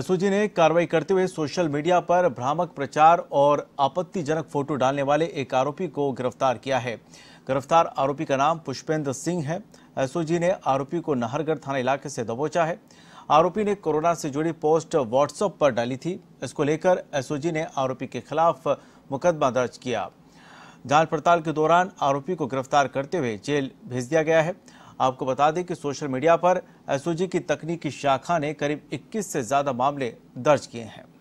डसू जी ने कार्रवाई करते हुए सोशल मीडिया पर भ्रामक प्रचार और आपत्तिजनक फोटो डालने वाले एक आरोपी को गिरफ्तार किया है गिरफ्तार आरोपी का नाम पुष्पेंद्र सिंह है एसओजी ने आरोपी को नाहरगढ़ थाना इलाके से दबोचा है आरोपी ने कोरोना से जुड़ी पोस्ट व्हाट्सएप पर डाली थी इसको लेकर एसओजी ने आरोपी के खिलाफ मुकदमा दर्ज किया जांच पड़ताल के दौरान आरोपी को गिरफ्तार करते हुए जेल भेज दिया गया है आपको बता दें कि सोशल मीडिया पर एसओजी की तकनीकी शाखा ने करीब 21 से ज़्यादा मामले दर्ज किए हैं